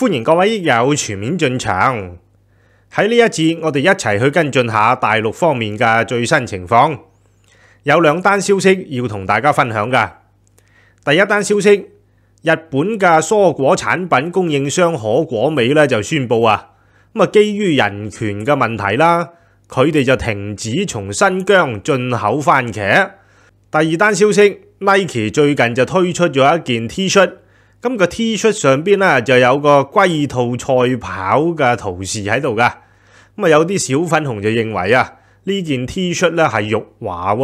欢迎各位益友全面进场喺呢一次，我哋一齐去跟进下大陆方面嘅最新情况。有两单消息要同大家分享噶。第一单消息，日本嘅蔬果产品供应商可果美咧就宣布啊，咁啊基于人权嘅问题啦，佢哋就停止从新疆进口番茄。第二单消息，Nike 最近就推出咗一件 T-shirt。咁个 T 恤上边咧就有个龟兔赛跑嘅图示喺度噶，咁啊有啲小粉红就认为啊呢件 T 恤咧系辱华。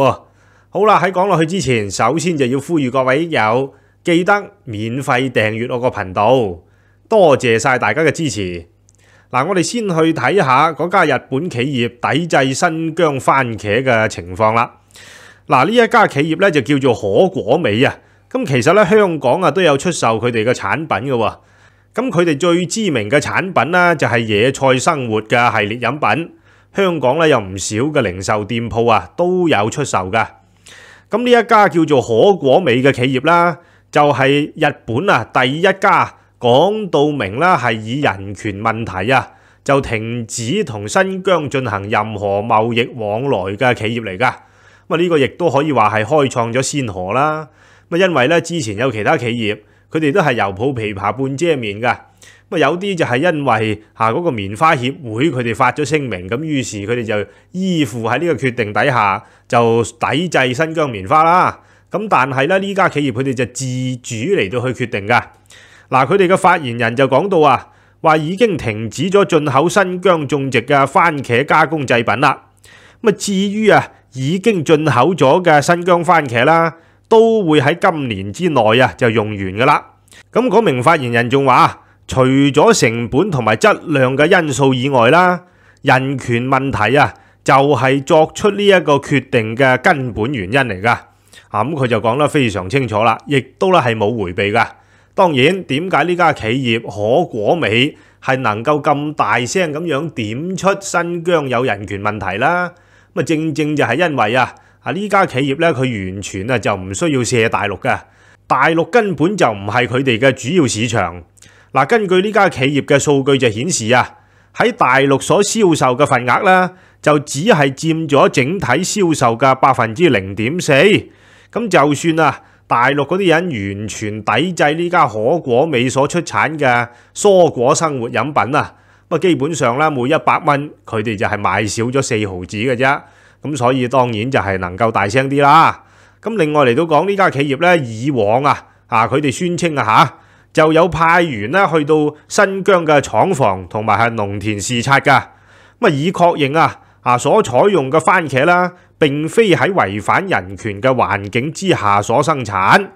好啦，喺讲落去之前，首先就要呼吁各位友记得免费订阅我个频道，多谢晒大家嘅支持。嗱，我哋先去睇下嗰家日本企业抵制新疆番茄嘅情况啦。嗱，呢一家企业咧就叫做可果美啊。咁其實咧，香港啊都有出售佢哋嘅產品嘅喎。咁佢哋最知名嘅產品啦，就係野菜生活嘅系列飲品。香港咧有唔少嘅零售店鋪啊都有出售噶。咁呢一家叫做可果美嘅企業啦，就係日本啊第一家講到明啦係以人權問題啊就停止同新疆進行任何貿易往來嘅企業嚟噶。咁啊呢個亦都可以話係開創咗先河啦。咁啊，因為咧之前有其他企業，佢哋都係油鋪琵琶半遮面噶。咁啊，有啲就係因為嚇嗰個棉花協會佢哋發咗聲明，咁於是佢哋就依附喺呢個決定底下，就抵制新疆棉花啦。咁但係咧呢家企業佢哋就自主嚟到去決定㗎。嗱，佢哋嘅發言人就講到啊，話已經停止咗進口新疆種植嘅番茄加工製品啦。咁啊，至於啊已經進口咗嘅新疆番茄啦。都会喺今年之内啊就用完噶啦。咁嗰名发言人仲话，除咗成本同埋质量嘅因素以外啦，人权问题啊就系作出呢一个决定嘅根本原因嚟噶。啊咁，佢就讲得非常清楚啦，亦都咧系冇回避噶。当然，点解呢家企业可果美系能够咁大声咁样点出新疆有人权问题啦？咁啊正正就系因为啊。啊！呢家企業咧，佢完全啊就唔需要卸大陸嘅，大陸根本就唔係佢哋嘅主要市場。嗱，根據呢家企業嘅數據就顯示啊，喺大陸所銷售嘅份額呢，就只係佔咗整體銷售嘅百分之零點四。咁就算啊，大陸嗰啲人完全抵制呢家可果美所出產嘅蔬果生活飲品啊，不基本上呢，每一百蚊佢哋就係賣少咗四毫子嘅啫。咁所以當然就係能夠大聲啲啦。咁另外嚟到講呢家企業呢，以往啊啊，佢哋宣稱啊嚇，就有派員呢去到新疆嘅廠房同埋係農田視察㗎。咁啊以確認啊啊所採用嘅番茄啦，並非喺違反人權嘅環境之下所生產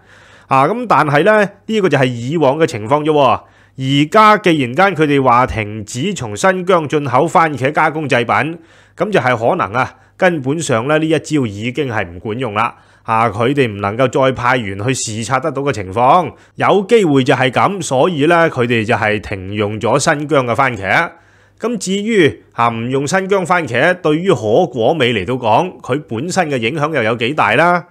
啊。咁但係呢，呢個就係以往嘅情況啫。而家既然間佢哋話停止從新疆進口番茄加工製品，咁就係可能啊。根本上咧，呢一招已經係唔管用啦！啊，佢哋唔能夠再派員去視察得到嘅情況，有機會就係咁，所以咧佢哋就係停用咗新疆嘅番茄。咁至於嚇唔用新疆番茄，對於可果美嚟到講，佢本身嘅影響又有幾大啦？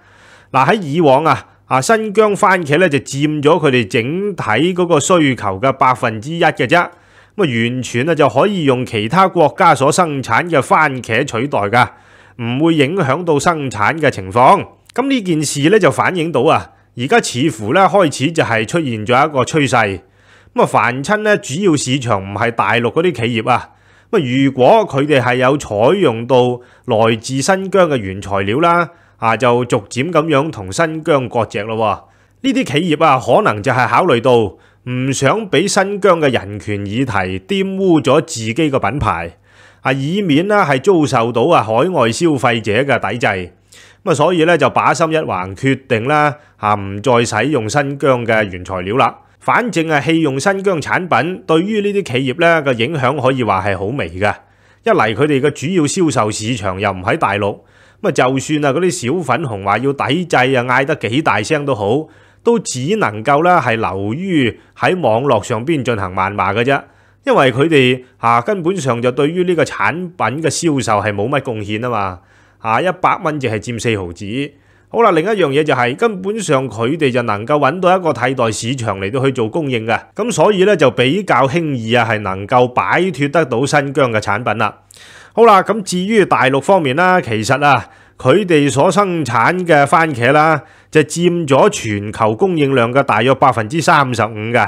嗱喺以往啊，啊新疆番茄咧就佔咗佢哋整體嗰個需求嘅百分之一嘅啫，咁啊完全啊就可以用其他國家所生產嘅番茄取代噶。唔會影響到生產嘅情況，咁呢件事咧就反映到啊，而家似乎咧開始就係出現咗一個趨勢。咁啊，凡親咧主要市場唔係大陸嗰啲企業啊，咁啊，如果佢哋係有採用到來自新疆嘅原材料啦，啊，就逐漸咁樣同新疆割席咯。呢啲企業啊，可能就係考慮到唔想俾新疆嘅人權議題玷污咗自己嘅品牌。啊，以免咧係遭受到啊海外消費者嘅抵制，咁啊，所以咧就把心一橫，決定啦嚇唔再使用新疆嘅原材料啦。反正啊，棄用新疆產品對於呢啲企業咧嘅影響可以話係好微嘅。一嚟佢哋嘅主要銷售市場又唔喺大陸，咁啊，就算啊嗰啲小粉紅話要抵制啊，嗌得幾大聲都好，都只能夠咧係流於喺網絡上邊進行漫罵嘅啫。因为佢哋吓根本上就对于呢个产品嘅销售系冇乜贡献啊嘛，吓一百蚊就系占四毫子。好啦，另一样嘢就系根本上佢哋就能够揾到一个替代市场嚟到去做供应嘅，咁所以咧就比较轻易啊系能够摆脱得到新疆嘅产品啦。好啦，咁至于大陆方面啦，其实啊，佢哋所生产嘅番茄啦，就占咗全球供应量嘅大约百分之三十五嘅。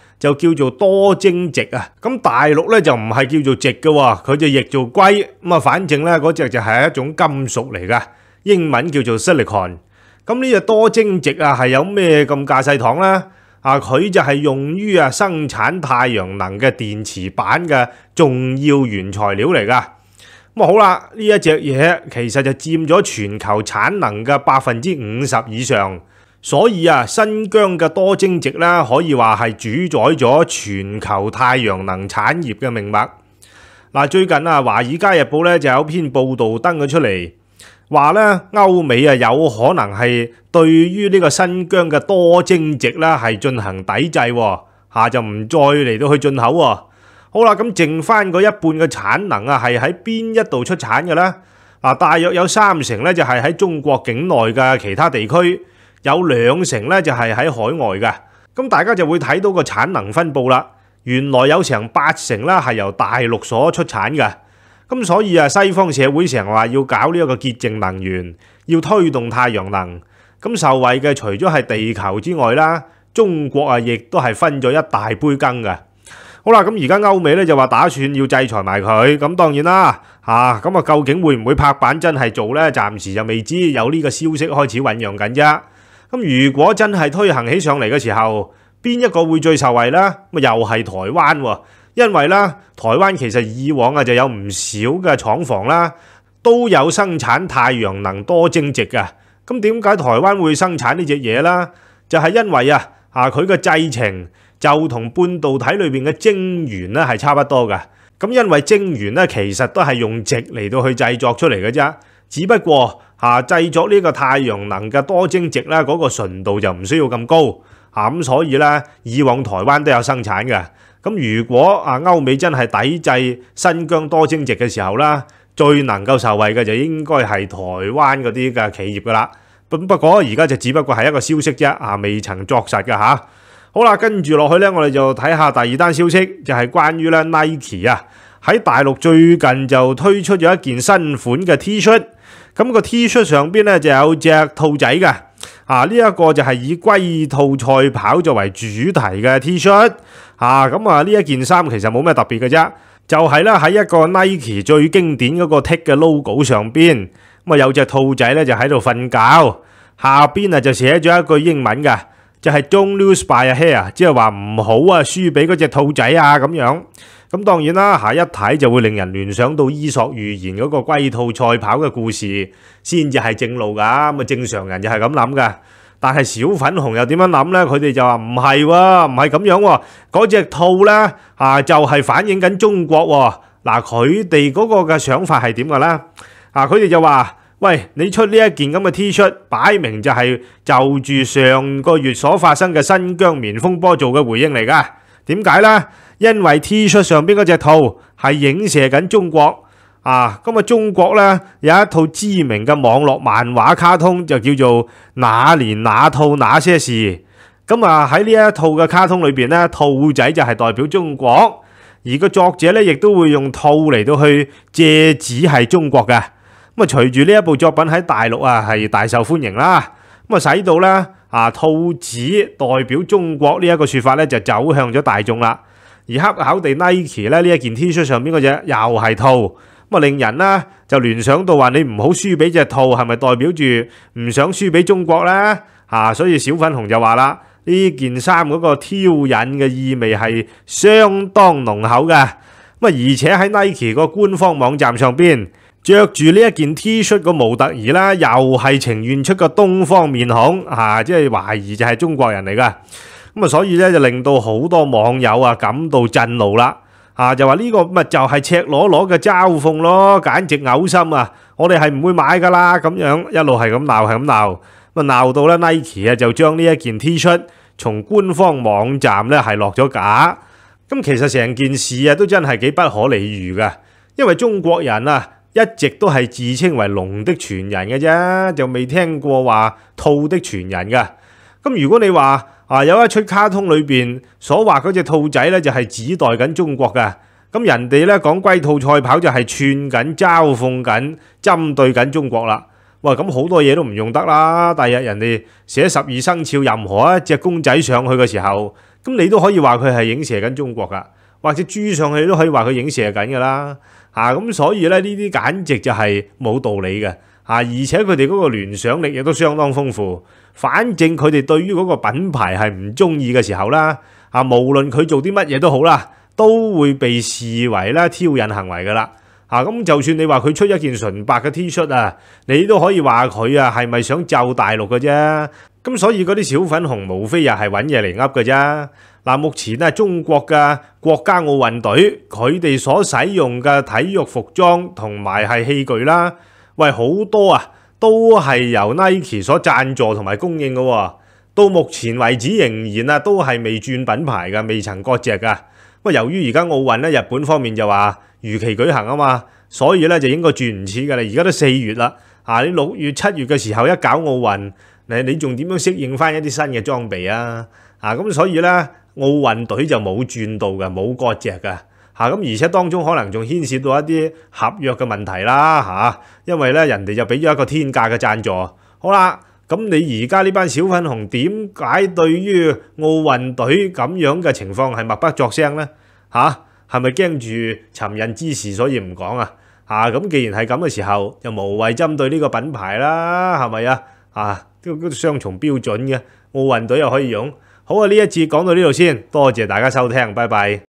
就叫做多晶值啊！咁大陸咧就唔系叫做值嘅喎，佢就亦做硅。咁啊，反正咧嗰只就係一種金屬嚟㗎，英文叫做 silicon。咁呢只多晶值啊，係有咩咁架勢糖咧？啊，佢就係用於啊生產太陽能嘅電池板嘅重要原材料嚟㗎。咁啊，好啦，呢一隻嘢其實就佔咗全球產能嘅百分之五十以上。所以啊，新疆嘅多晶值啦，可以话系主宰咗全球太阳能产业嘅命脉。嗱，最近啊，《华尔街日报》咧就有篇报道登咗出嚟，话咧欧美啊有可能系对于呢个新疆嘅多晶值啦系进行抵制，下就唔再嚟到去进口。好啦，咁剩翻嗰一半嘅产能啊，系喺边一度出产嘅咧？嗱，大约有三成咧就系喺中国境内嘅其他地区。有兩成咧就係喺海外嘅，咁大家就會睇到個產能分布啦。原來有成八成啦係由大陸所出產嘅，咁所以啊西方社會成日話要搞呢一個潔淨能源，要推動太陽能，咁受惠嘅除咗係地球之外啦，中國啊亦都係分咗一大杯羹嘅。好啦，咁而家歐美咧就話打算要制裁埋佢，咁當然啦，啊咁啊究竟會唔會拍板真係做咧？暫時就未知，有呢個消息開始醖釀緊啫。咁如果真係推行起上嚟嘅時候，邊一個會最受惠啦？咁又係台灣喎，因為啦，台灣其實以往啊就有唔少嘅廠房啦，都有生產太陽能多晶值嘅。咁點解台灣會生產呢只嘢啦？就係因為啊啊佢嘅製程就同半導體裏面嘅晶圓咧係差不多嘅。咁因為晶圓咧其實都係用值嚟到去製作出嚟嘅啫，只不過。啊！製作呢個太陽能嘅多晶值咧，嗰個純度就唔需要咁高。啊咁，所以咧，以往台灣都有生產嘅。咁如果啊，歐美真係抵制新疆多晶值嘅時候啦，最能夠受惠嘅就應該係台灣嗰啲嘅企業噶啦。不不過而家就只不過係一個消息啫，啊，未曾作實嘅嚇。好啦，跟住落去咧，我哋就睇下第二單消息，就係關於咧 Nike 啊喺大陸最近就推出咗一件新款嘅 T-shirt。咁個 T 恤上邊咧就有隻兔仔嘅，啊呢一個就係以龜兔賽跑作為主題嘅 T 恤，啊咁啊呢一件衫其實冇咩特別嘅啫，就係咧喺一個 Nike 最經典嗰個 tick 嘅 logo 上邊，咁啊有隻兔仔咧就喺度瞓覺，下邊啊就寫咗一句英文嘅，就係 Don’t lose by a hair，即係話唔好啊輸俾嗰只兔仔啊咁樣。咁當然啦，下一睇就會令人聯想到伊索寓言嗰個龜兔賽跑嘅故事，先至係正路噶。咁啊，正常人又係咁諗㗎。但係小粉紅又點樣諗咧？佢哋就話唔係喎，唔係咁樣喎。嗰只兔咧，啊就係反映緊中國喎。嗱，佢哋嗰個嘅想法係點㗎咧？啊，佢哋就話：，喂，你出呢一件咁嘅 T 恤，擺明就係就住上個月所發生嘅新疆棉風波做嘅回應嚟噶。點解咧？因為 T 恤上边嗰只兔係影射緊中國啊，咁啊，中國咧有一套知名嘅網絡漫畫卡通就叫做《那年那兔那些事》。咁啊喺呢一套嘅卡通裏边咧，兔仔就係代表中國，而個作者咧亦都會用兔嚟到去借指係中國嘅。咁啊，隨住呢一部作品喺大陸啊係大受歡迎啦，咁啊使到咧啊兔子代表中國呢一個说法咧就走向咗大眾啦。而恰巧地 Nike 咧呢一件 T 恤上边嗰嘢又系兔，咁啊令人呢就聯想到話你唔好輸俾只兔，係咪代表住唔想輸俾中國呢？嚇，所以小粉紅就話啦，呢件衫嗰個挑引嘅意味係相當濃厚嘅。咁而且喺 Nike 個官方網站上邊著住呢一件 T 恤個模特兒啦，又係情願出個東方面孔嚇，即係懷疑就係中國人嚟噶。咁啊，所以咧就令到好多網友啊感到震怒啦，啊就話呢個咪就係赤裸裸嘅嘲諷咯，簡直嘔心啊！我哋係唔會買噶啦，咁樣一路係咁鬧係咁鬧，咁啊鬧到咧 Nike 啊就將呢一件 T 恤從官方網站咧係落咗架。咁其實成件事啊都真係幾不可理喻噶，因為中國人啊一直都係自稱為龍的傳人嘅啫，就未聽過話兔的傳人㗎。咁如果你話，啊！有一出卡通里边所画嗰只兔仔咧，就係指代緊中國嘅。咁人哋咧講龜兔賽跑就係串緊、嘲諷緊、針對緊中國啦。哇！咁好多嘢都唔用得啦。第二人哋寫十二生肖任何一隻公仔上去嘅時候，咁你都可以話佢係影射緊中國噶，或者豬上去都可以話佢影射緊噶啦。吓，咁所以咧呢啲簡直就係冇道理嘅。嚇！而且佢哋嗰個聯想力亦都相當豐富。反正佢哋對於嗰個品牌係唔中意嘅時候啦，啊，無論佢做啲乜嘢都好啦，都會被視為咧挑衅行為噶啦，啊，咁就算你話佢出一件純白嘅 t 恤啊，你都可以話佢啊係咪想就大陸嘅啫？咁所以嗰啲小粉紅無非又係揾嘢嚟噏嘅啫。嗱，目前啊，中國嘅國家奧運隊佢哋所使用嘅體育服裝同埋係器具啦，喂好多啊！都系由 Nike 所赞助同埋供应嘅，到目前为止仍然啊都系未转品牌嘅，未曾割席嘅。不由于而家奥运咧，日本方面就话如期举行啊嘛，所以咧就应该转唔切嘅啦。而家都四月啦，啊，六月七月嘅时候一搞奥运，你你仲点样适应翻一啲新嘅装备啊？啊，咁所以咧奥运队就冇转到嘅，冇割席嘅。嚇！咁而且當中可能仲牽涉到一啲合約嘅問題啦，嚇！因為咧人哋就俾咗一個天價嘅贊助，好啦，咁你而家呢班小粉紅點解對於奧運隊咁樣嘅情況係默不作聲咧？嚇！係咪驚住尋人之事所以唔講啊？嚇！咁既然係咁嘅時候，就無謂針對呢個品牌啦，係咪啊？啊，都都雙重標準嘅奧運隊又可以用。好啊，呢一節講到呢度先，多謝大家收聽，拜拜。